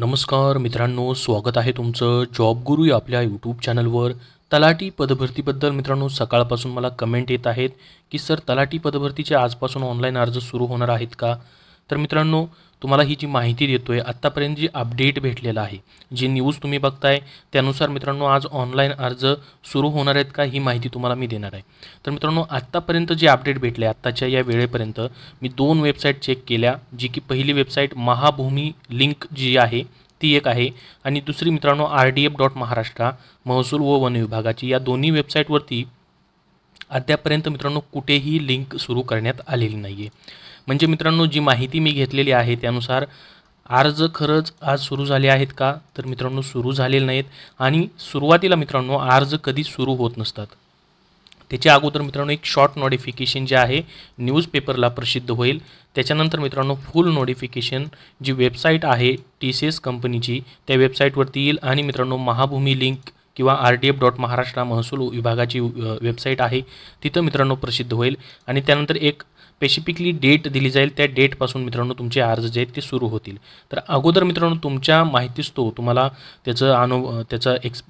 नमस्कार मित्रांनो स्वागत आहे तुमचं जॉब गुरु या आपल्या यूट्यूब चॅनलवर तलाठी पदभरतीबद्दल मित्रांनो सकाळपासून मला कमेंट येत आहेत की सर तलाठी पदभरतीचे आजपासून ऑनलाईन अर्ज सुरू होणार आहेत का तर मित्रांनो तुम्हाला ही जी माहिती देतो आहे आत्तापर्यंत जी अपडेट भेटलेला आहे जी न्यूज तुम्ही बघताय त्यानुसार मित्रांनो आज ऑनलाईन अर्ज सुरू होणार आहेत का ही माहिती तुम्हाला मी देणार आहे तर मित्रांनो आत्तापर्यंत जे अपडेट भेटले आत्ताच्या या वेळेपर्यंत मी दोन वेबसाईट चेक केल्या जी की पहिली वेबसाईट महाभूमी लिंक जी आहे ती एक आहे आणि दुसरी मित्रांनो R D F dot Maharashtra महसूल व वन विभागाची या दोन्ही वेबसाईटवरती अद्यापर्यंत मित्रांनो कुठेही लिंक सुरू करण्यात आलेली नाही आहे म्हणजे मित्रांनो जी माहिती मी घेतलेली आहे त्यानुसार अर्ज खरंच आज सुरू झाले आहेत का तर मित्रांनो सुरू झालेले नाहीत आणि सुरुवातीला मित्रांनो अर्ज कधी सुरू होत नसतात त्याच्या अगोदर मित्रांनो एक शॉर्ट नोटिफिकेशन जे आहे न्यूजपेपरला प्रसिद्ध होईल त्याच्यानंतर मित्रांनो फुल नोटिफिकेशन जी वेबसाईट आहे टी सी एस कंपनीची त्या वेबसाईटवरती येईल आणि मित्रांनो महाभूमी लिंक किंवा R T F dot Maharashtra महसूल विभागाची वेबसाईट आहे तिथं मित्रांनो प्रसिद्ध होईल आणि त्यानंतर एक स्पेसिफिकली डेट दिली जाईल त्या डेटपासून मित्रांनो तुमचे अर्ज जे आहेत ते सुरू होतील तर अगोदर मित्रांनो तुमच्या माहितीच तो तुम्हाला त्याचं अनु त्याचं एक्स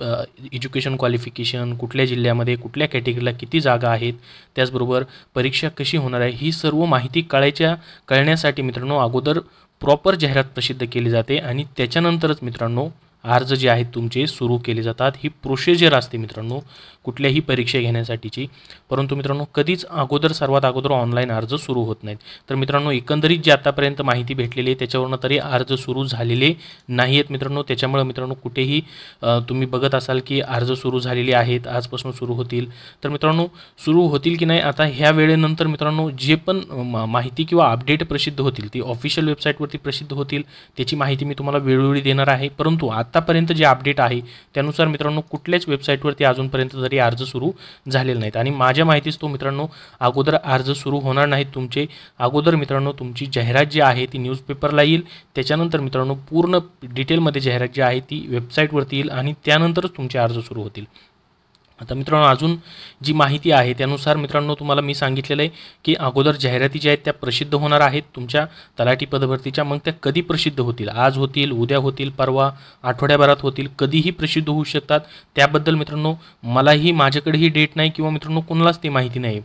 एज्युकेशन क्वालिफिकेशन कुठल्या जिल्ह्यामध्ये कुठल्या कॅटेगरीला किती जागा आहेत त्याचबरोबर परीक्षा कशी होणार आहे ही सर्व माहिती कळायच्या कळण्यासाठी मित्रांनो अगोदर प्रॉपर जाहिरात प्रसिद्ध केली जाते आणि त्याच्यानंतरच मित्रांनो अर्ज जे आहेत तुमचे सुरू केले जातात ही प्रोसिजर असते मित्रांनो कुठल्याही परीक्षा घेण्यासाठीची परंतु मित्रांनो कधीच अगोदर सर्वात अगोदर ऑनलाईन अर्ज सुरू होत नाहीत तर मित्रांनो एकंदरीत जे आतापर्यंत माहिती भेटलेली आहे त्याच्यावरनं तरी अर्ज सुरू झालेले नाही आहेत मित्रांनो त्याच्यामुळे मित्रांनो कुठेही तुम्ही बघत असाल की अर्ज सुरू झालेले आहेत आजपासून सुरू होतील तर मित्रांनो सुरू होतील की नाही आता ह्या वेळेनंतर मित्रांनो जे पण माहिती किंवा अपडेट प्रसिद्ध होतील ती ऑफिशियल वेबसाईटवरती प्रसिद्ध होतील त्याची माहिती मी तुम्हाला वेळोवेळी देणार आहे परंतु आत आत्तापर्यंत जे अपडेट आहे त्यानुसार मित्रांनो कुठल्याच वेबसाईटवरती अजूनपर्यंत तरी अर्ज सुरू झालेले नाहीत आणि माझ्या माहितीच तो मित्रांनो अगोदर अर्ज सुरू होणार नाहीत तुमचे अगोदर मित्रांनो तुमची जाहिरात जी आहे ती न्यूजपेपरला येईल त्याच्यानंतर मित्रांनो पूर्ण डिटेलमध्ये जाहिरात जी आहे ती वेबसाईटवरती येईल आणि त्यानंतरच तुमचे अर्ज सुरू होतील आता मित्रांनो अजून जी माहिती आहे त्यानुसार मित्रांनो तुम्हाला मी सांगितलेलं आहे की अगोदर जाहिराती ज्या आहेत त्या प्रसिद्ध होणार आहेत तुमच्या तलाठी पदभरतीच्या मग त्या कधी प्रसिद्ध होतील आज होतील उद्या होतील परवा आठवड्याभरात होतील कधीही प्रसिद्ध होऊ शकतात त्याबद्दल मित्रांनो मलाही माझ्याकडेही डेट नाही किंवा मित्रांनो कोणालाच ती माहिती नाही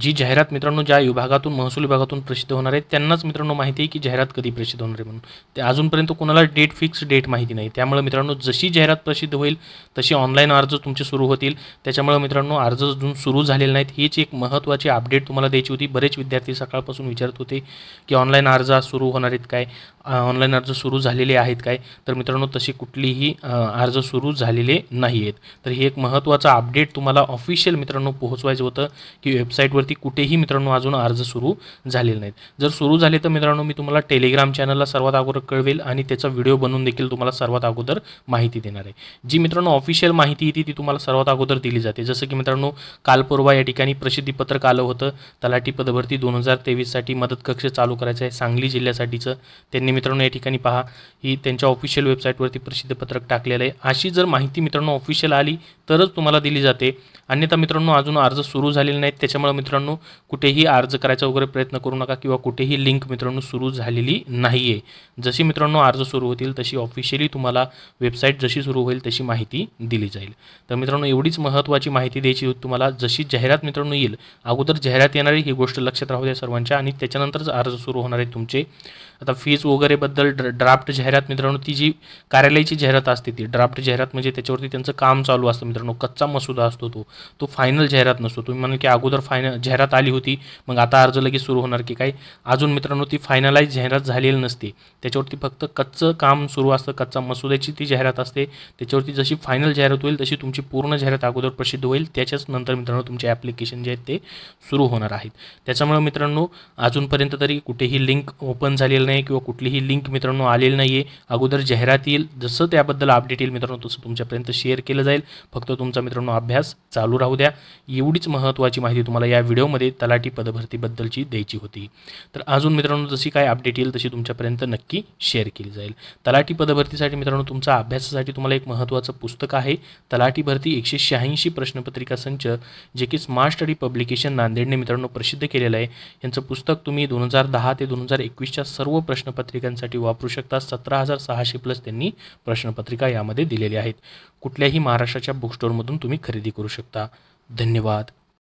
जी जाहिरात मित्रांनो ज्या विभागातून महसूल विभागातून प्रसिद्ध होणार आहे त्यांनाच मित्रांनो माहिती आहे की जाहिरात कधी प्रसिद्ध होणार आहे म्हणून ते अजूनपर्यंत कोणाला डेट फिक्स डेट माहिती नाही त्यामुळे मित्रांनो जशी जाहिरात प्रसिद्ध होईल तशी ऑनलाईन अर्ज तुमचे सुरू होतील त्याच्यामुळे मित्रांनो अर्ज अजून सुरू झालेले नाहीत हीच एक महत्त्वाची अपडेट तुम्हाला द्यायची होती बरेच विद्यार्थी सकाळपासून विचारत होते की ऑनलाईन अर्ज सुरू होणार आहेत काय ऑनलाईन अर्ज सुरू झालेले आहेत काय तर मित्रांनो तशी कुठलीही अर्ज सुरू झालेले नाही आहेत तर हे एक महत्त्वाचा अपडेट तुम्हाला ऑफिशियल मित्रांनो पोहोचवायचं होतं की वेबसाईटवरती कुठेही मित्रांनो अजून अर्ज सुरू झालेले नाहीत जर सुरू झाले तर मित्रांनो मी तुम्हाला टेलिग्राम चॅनलला सर्वात अगोदर कळवेल आणि त्याचा व्हिडिओ बनवून देखील तुम्हाला सर्वात अगोदर माहिती देणार आहे जी मित्रांनो ऑफिशियल माहिती येते ती तुम्हाला सर्वात अगोदर दिली जाते जसं की मित्रांनो कालपूर्वा या ठिकाणी प्रसिद्धीपत्रक आलं होतं तलाठी पदभरती दोन हजार तेवीससाठी मदत कक्ष चालू करायचं आहे सांगली जिल्ह्यासाठीचं त्यांनी आणि मित्रांनो या ठिकाणी पहा ही त्यांच्या ऑफिशियल वेबसाईटवरती पत्रक टाकलेलं आहे अशी जर माहिती मित्रांनो ऑफिशियल आली तरच तुम्हाला दिली जाते अन्यथा मित्रांनो अजून अर्ज सुरू झालेले नाहीत त्याच्यामुळे मित्रांनो कुठेही अर्ज करायचा वगैरे प्रयत्न करू नका किंवा कुठेही लिंक मित्रांनो सुरू झालेली नाही आहे जशी मित्रांनो अर्ज सुरू होतील तशी ऑफिशियली तुम्हाला वेबसाईट जशी सुरू होईल तशी माहिती दिली जाईल तर मित्रांनो एवढीच महत्त्वाची माहिती द्यायची होती तुम्हाला जशी जाहिरात मित्रांनो येईल अगोदर जाहिरात येणारी ही गोष्ट लक्षात राहू द्या सर्वांच्या आणि त्याच्यानंतरच अर्ज सुरू होणार आहे तुमचे आता फीज वगैरे वगैरेबद्दल ड्राफ्ट जाहिरात मित्रांनो ती जी कार्यालयाची जाहिरात असते ती ड्राफ्ट जाहिरात म्हणजे त्याच्यावरती त्यांचं काम चालू असतं मित्रांनो कच्चा मसुदा असतो तो तो फायनल जाहिरात नसतो तुम्ही म्हणाल की अगोदर फायनल जाहिरात आली होती मग आता अर्ज लगेच सुरू होणार की काय अजून मित्रांनो ती फायनलाईज जाहिरात झालेली नसते त्याच्यावरती फक्त कच्चं काम सुरू असतं कच्चा मसुद्याची ती जाहिरात असते त्याच्यावरती जशी फायनल जाहिरात होईल तशी तुमची पूर्ण जाहिरात अगोदर प्रसिद्ध होईल त्याच्याच नंतर मित्रांनो तुमचे ॲप्लिकेशन जे आहेत ते सुरू होणार आहेत त्याच्यामुळे मित्रांनो अजूनपर्यंत तरी कुठेही लिंक ओपन झालेलं नाही किंवा कुठली ही लिंक मित्रांनो आलेली नाही आहे अगोदर जाहिरात येईल जसं त्याबद्दल अपडेट येईल मित्रांनो तसं तुमच्यापर्यंत शेअर केलं जाईल फक्त तुमचा मित्रांनो अभ्यास चालू राहू द्या एवढीच महत्त्वाची माहिती तुम्हाला या व्हिडिओमध्ये तलाठी पदभरतीबद्दलची द्यायची होती तर अजून मित्रांनो जशी काय अपडेट येईल तशी तुमच्यापर्यंत नक्की शेअर केली जाईल तलाठी पदभरतीसाठी मित्रांनो तुमचा अभ्यासासाठी तुम्हाला एक महत्त्वाचं पुस्तक आहे तलाठी भरती एकशे शहाऐंशी प्रश्नपत्रिका संच जे की स्मार्ट स्टडी पब्लिकेशन नांदेडने मित्रांनो प्रसिद्ध केलेलं आहे यांचं पुस्तक तुम्ही दोन हजार दहा ते दोन हजार एकवीसच्या सर्व प्रश्नपत्रिका नागरिकांसाठी वापरू शकता सतरा हजार सहाशे प्लस त्यांनी प्रश्नपत्रिका यामध्ये दिलेल्या आहेत कुठल्याही महाराष्ट्राच्या बुक तुम्ही खरेदी करू शकता धन्यवाद